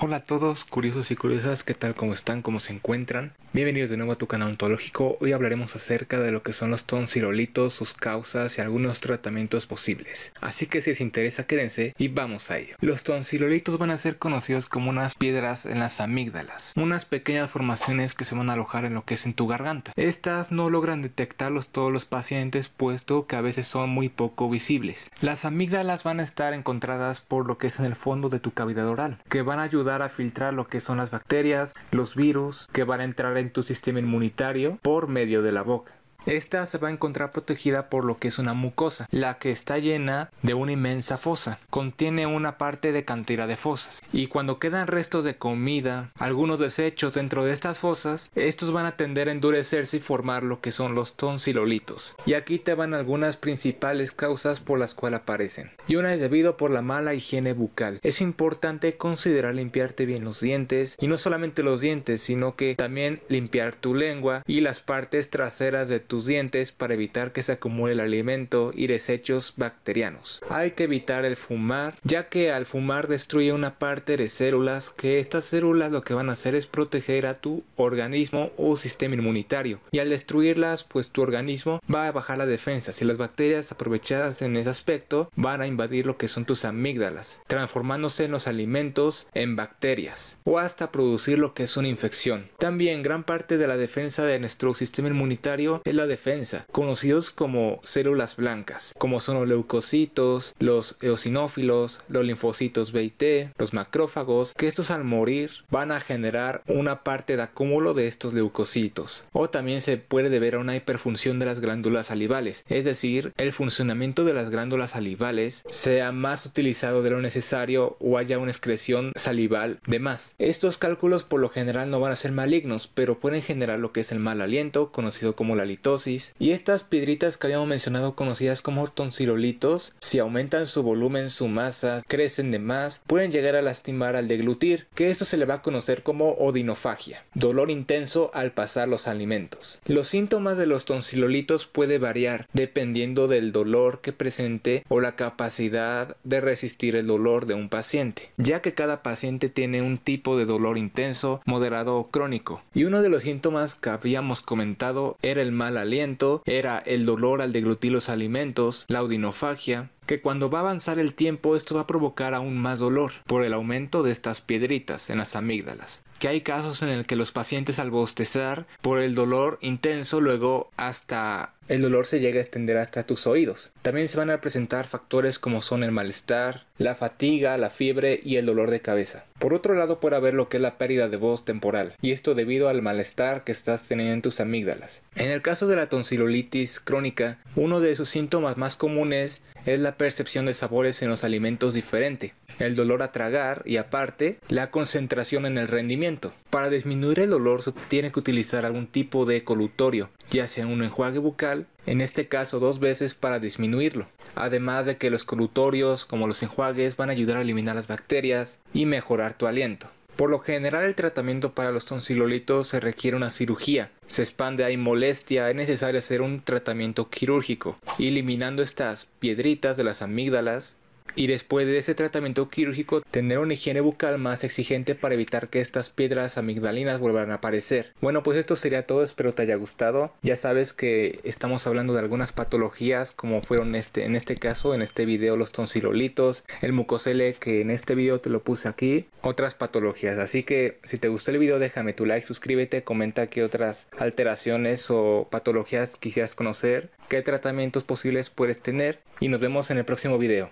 Hola a todos, curiosos y curiosas, ¿qué tal? ¿Cómo están? ¿Cómo se encuentran? Bienvenidos de nuevo a tu canal ontológico. Hoy hablaremos acerca de lo que son los tonsilolitos, sus causas y algunos tratamientos posibles. Así que si les interesa, quédense y vamos a ello. Los tonsilolitos van a ser conocidos como unas piedras en las amígdalas, unas pequeñas formaciones que se van a alojar en lo que es en tu garganta. Estas no logran detectarlos todos los pacientes, puesto que a veces son muy poco visibles. Las amígdalas van a estar encontradas por lo que es en el fondo de tu cavidad oral, que van a ayudar a filtrar lo que son las bacterias, los virus que van a entrar en tu sistema inmunitario por medio de la boca. Esta se va a encontrar protegida por lo que es una mucosa, la que está llena de una inmensa fosa. Contiene una parte de cantidad de fosas. Y cuando quedan restos de comida, algunos desechos dentro de estas fosas, estos van a tender a endurecerse y formar lo que son los tonsilolitos. Y aquí te van algunas principales causas por las cuales aparecen. Y una es debido por la mala higiene bucal. Es importante considerar limpiarte bien los dientes y no solamente los dientes, sino que también limpiar tu lengua y las partes traseras de tu dientes para evitar que se acumule el alimento y desechos bacterianos. Hay que evitar el fumar, ya que al fumar destruye una parte de células que estas células lo que van a hacer es proteger a tu organismo o sistema inmunitario y al destruirlas pues tu organismo va a bajar la defensa. Si las bacterias aprovechadas en ese aspecto van a invadir lo que son tus amígdalas, transformándose en los alimentos en bacterias o hasta producir lo que es una infección. También gran parte de la defensa de nuestro sistema inmunitario es la defensa, conocidos como células blancas, como son los leucocitos, los eosinófilos, los linfocitos B y T, los macrófagos, que estos al morir van a generar una parte de acúmulo de estos leucocitos. O también se puede deber a una hiperfunción de las glándulas salivales, es decir, el funcionamiento de las glándulas salivales sea más utilizado de lo necesario o haya una excreción salival de más. Estos cálculos por lo general no van a ser malignos, pero pueden generar lo que es el mal aliento, conocido como la y estas piedritas que habíamos mencionado conocidas como tonsilolitos, si aumentan su volumen, su masa, crecen de más, pueden llegar a lastimar al deglutir, que esto se le va a conocer como odinofagia, dolor intenso al pasar los alimentos. Los síntomas de los tonsilolitos puede variar dependiendo del dolor que presente o la capacidad de resistir el dolor de un paciente, ya que cada paciente tiene un tipo de dolor intenso, moderado o crónico. Y uno de los síntomas que habíamos comentado era el mal aliento, era el dolor al deglutir los alimentos, la odinofagia, que cuando va a avanzar el tiempo esto va a provocar aún más dolor por el aumento de estas piedritas en las amígdalas, que hay casos en el que los pacientes al bostezar por el dolor intenso luego hasta el dolor se llega a extender hasta tus oídos. También se van a presentar factores como son el malestar, la fatiga, la fiebre y el dolor de cabeza. Por otro lado puede haber lo que es la pérdida de voz temporal, y esto debido al malestar que estás teniendo en tus amígdalas. En el caso de la tonsilolitis crónica, uno de sus síntomas más comunes es la percepción de sabores en los alimentos diferente, el dolor a tragar y aparte la concentración en el rendimiento. Para disminuir el dolor se tiene que utilizar algún tipo de colutorio, ya sea un enjuague bucal, en este caso dos veces para disminuirlo. Además de que los colutorios como los enjuagues van a ayudar a eliminar las bacterias y mejorar tu aliento. Por lo general el tratamiento para los tonsilolitos se requiere una cirugía, se expande, hay molestia, es necesario hacer un tratamiento quirúrgico, eliminando estas piedritas de las amígdalas y después de ese tratamiento quirúrgico tener una higiene bucal más exigente para evitar que estas piedras amigdalinas vuelvan a aparecer. Bueno, pues esto sería todo, espero te haya gustado. Ya sabes que estamos hablando de algunas patologías como fueron este, en este caso, en este video los tonsilolitos, el mucosele que en este video te lo puse aquí, otras patologías. Así que si te gustó el video déjame tu like, suscríbete, comenta qué otras alteraciones o patologías quisieras conocer, qué tratamientos posibles puedes tener y nos vemos en el próximo video.